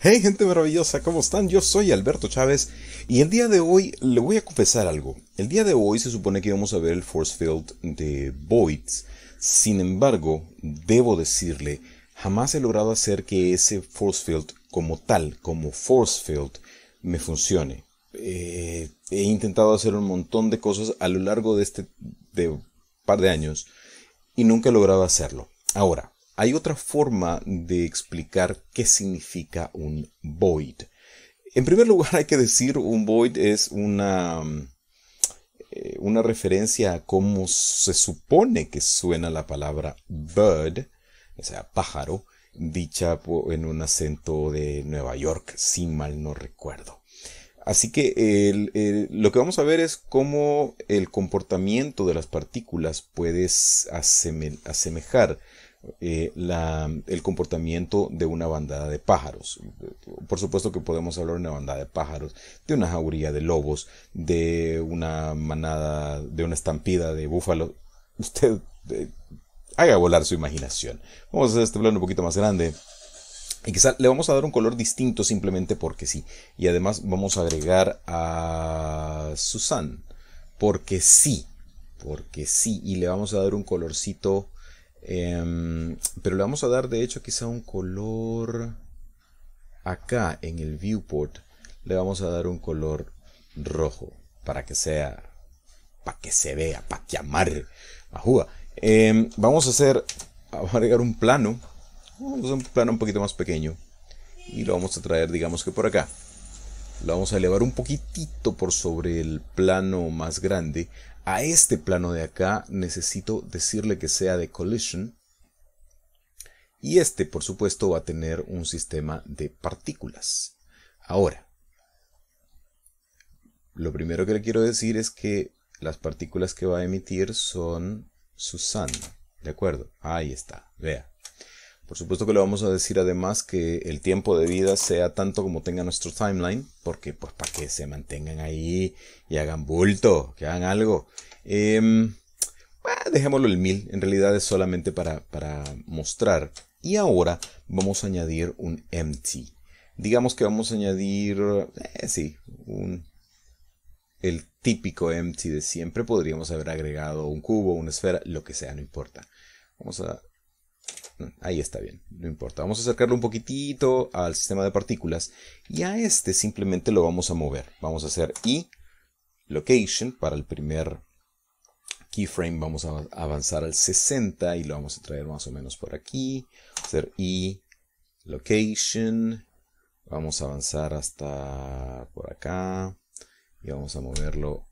Hey gente maravillosa, ¿cómo están? Yo soy Alberto Chávez y el día de hoy le voy a confesar algo. El día de hoy se supone que vamos a ver el force field de Voids, sin embargo, debo decirle, jamás he logrado hacer que ese force field como tal, como force field, me funcione. Eh, he intentado hacer un montón de cosas a lo largo de este par de años y nunca he logrado hacerlo. Ahora, hay otra forma de explicar qué significa un void. En primer lugar, hay que decir un void es una, eh, una referencia a cómo se supone que suena la palabra bird, o sea, pájaro, dicha en un acento de Nueva York, si mal no recuerdo. Así que lo que vamos a ver es cómo el comportamiento de las partículas puede asemejar eh, el comportamiento de una bandada de pájaros. Por supuesto que podemos hablar de una bandada de pájaros, de una jauría de lobos, de una manada, de una estampida de búfalos. Usted eh, haga volar su imaginación. Vamos a hacer este plano un poquito más grande. Y quizá le vamos a dar un color distinto simplemente porque sí. Y además vamos a agregar a Susan. Porque sí. Porque sí. Y le vamos a dar un colorcito Em, pero le vamos a dar de hecho quizá un color acá en el viewport. Le vamos a dar un color rojo para que sea, para que se vea, para llamar a Juga. Em, vamos a hacer, a agregar un plano, un plano un poquito más pequeño y lo vamos a traer digamos que por acá. Lo vamos a elevar un poquitito por sobre el plano más grande. A este plano de acá necesito decirle que sea de collision. Y este, por supuesto, va a tener un sistema de partículas. Ahora, lo primero que le quiero decir es que las partículas que va a emitir son Susan. ¿De acuerdo? Ahí está, vea. Por supuesto que le vamos a decir además que el tiempo de vida sea tanto como tenga nuestro timeline, porque pues para que se mantengan ahí y hagan bulto, que hagan algo. Em, dejémoslo el mil, en realidad es solamente para, mostrar. Y ahora vamos a añadir un empty. Digamos que vamos a añadir, eh, sí, un, el típico empty de siempre. Podríamos haber agregado un cubo, una esfera, lo que sea, no importa. Vamos a Mm, ahí está bien, no importa. Vamos a acercarlo un poquitito al sistema de partículas y a este simplemente lo vamos a mover. Vamos a hacer i location para el primer keyframe. Vamos a avanzar al 60 y lo vamos a traer más o menos por aquí. Hacer i location. Vamos a avanzar hasta por acá y vamos a moverlo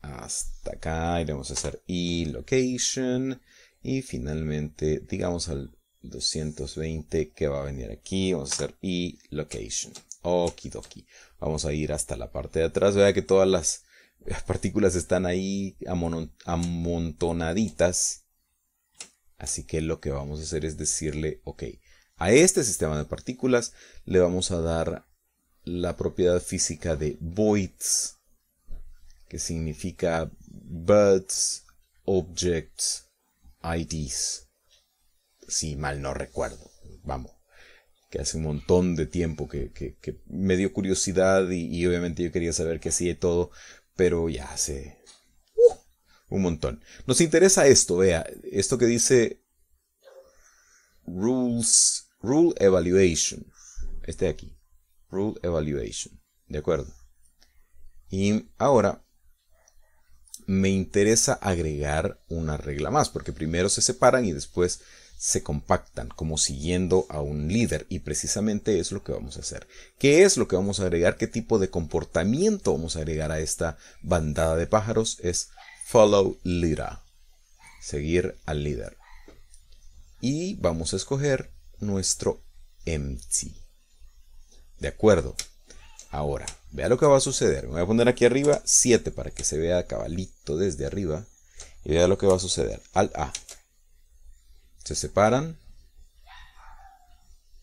hasta acá. y vamos a hacer i location y finalmente, digamos al 220 que va a venir aquí, vamos a hacer y location. Okidoki. Vamos a ir hasta la parte de atrás. Vea que todas las, partículas están ahí amontonaditas. Así que lo que vamos a hacer es decirle, ok, a este sistema de partículas le vamos a dar la propiedad física de voids, que significa buds, objects, IDs, si mal no recuerdo, vamos, que hace un montón de tiempo que, me dio curiosidad y, obviamente yo quería saber qué hacía todo, pero ya hace uh, un montón. Nos interesa esto, vea, esto que dice Rules, Rule Evaluation, este de aquí, Rule Evaluation, ¿de acuerdo? Y ahora me interesa agregar una regla más, porque primero se separan y después se compactan, como siguiendo a un líder, y precisamente es lo que vamos a hacer. ¿Qué es lo que vamos a agregar? ¿Qué tipo de comportamiento vamos a agregar a esta bandada de pájaros? Es follow leader, seguir al líder. Y vamos a escoger nuestro empty. De acuerdo, Ahora, vea lo que va a suceder. Me voy a poner aquí arriba 7 para que se vea cabalito desde arriba. Y vea lo que va a suceder. Al A. Se separan.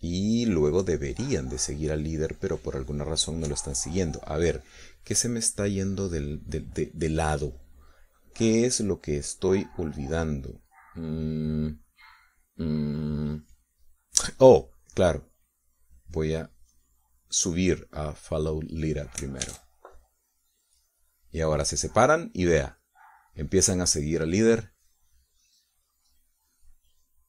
Y luego deberían de seguir al líder, pero por alguna razón no lo están siguiendo. A ver, ¿qué se me está yendo del, de, lado? ¿Qué es lo que estoy olvidando? Mm, mm. Oh, claro. Voy a subir a Follow leader primero. Y ahora se separan y vea, empiezan a seguir al líder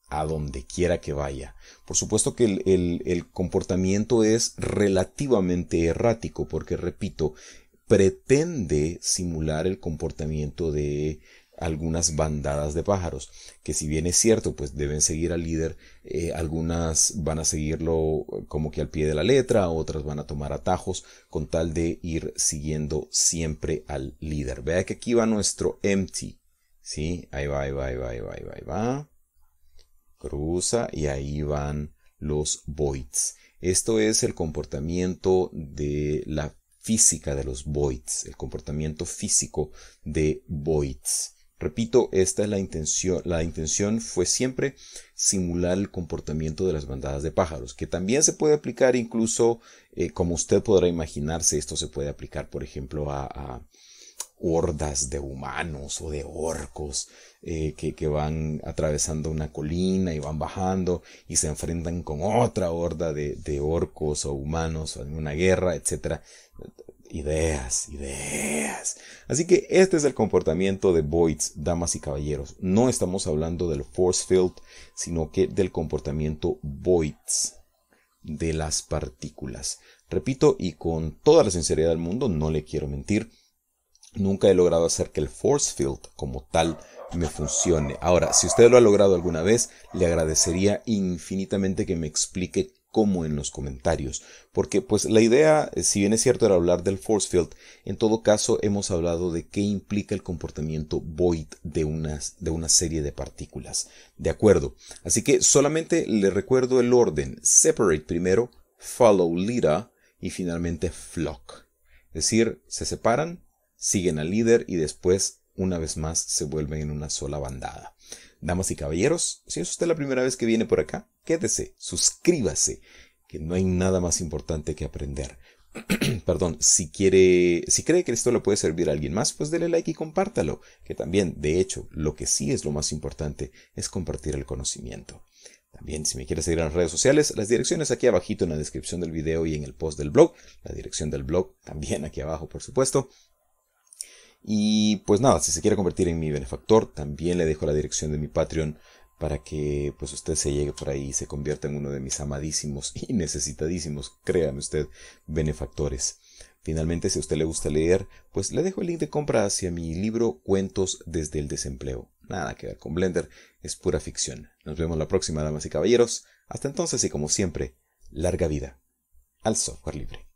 a donde quiera que vaya. Por supuesto que el, comportamiento es relativamente errático, porque repito, pretende simular el comportamiento de algunas bandadas de pájaros, que si bien es cierto, pues deben seguir al líder, eh, algunas van a seguirlo como que al pie de la letra, otras van a tomar atajos con tal de ir siguiendo siempre al líder. Vea que aquí va nuestro empty, ¿sí? va, ahí va, ahí va, ahí va, ahí va, ahí va. Cruza y ahí van los voids. Esto es el comportamiento de la física de los voids, el comportamiento físico de voids. Repito, esta es la intención. La intención fue siempre simular el comportamiento de las bandadas de pájaros, que también se puede aplicar incluso, eh, como usted podrá imaginarse, esto se puede aplicar, por ejemplo, a, hordas de humanos o de orcos eh, que, van atravesando una colina y van bajando y se enfrentan con otra horda de, de orcos o humanos en una guerra, etc. Ideas, ideas. Así que este es el comportamiento de voids, damas y caballeros. No estamos hablando del force field, sino que del comportamiento voids de las partículas. Repito, y con toda la sinceridad del mundo, no le quiero mentir, nunca he logrado hacer que el force field como tal me funcione. Ahora, si usted lo ha logrado alguna vez, le agradecería infinitamente que me explique como en los comentarios. Porque pues la idea, eh, si bien es cierto era hablar del force field, en todo caso hemos hablado de qué implica el comportamiento void de, de una serie de partículas. De acuerdo. Así que solamente le recuerdo el orden. Separate primero, follow leader y finalmente flock. Es decir, se separan, siguen al líder y después una vez más se vuelven en una sola bandada. Damas y caballeros, si es usted la primera vez que viene por acá, quédese, suscríbase, que no hay nada más importante que aprender. Perdón, si quiere, si cree que esto le puede servir a alguien más, pues dele like y compártalo, que también, de hecho, lo que sí es lo más importante es compartir el conocimiento. También si me quiere seguir en las redes sociales, las direcciones aquí abajito en la descripción del video y en el post del blog, la dirección del blog también aquí abajo, por supuesto. Y pues nada, si se quiere convertir en mi benefactor, también le dejo la dirección de mi Patreon para que pues usted se llegue por ahí y se convierta en uno de mis amadísimos y necesitadísimos, créame usted, benefactores. Finalmente, si a usted le gusta leer, pues le dejo el link de compra hacia mi libro Cuentos desde el desempleo. Nada que ver con Blender, es pura ficción. Nos vemos la próxima, damas y caballeros. Hasta entonces y como siempre, larga vida al software libre.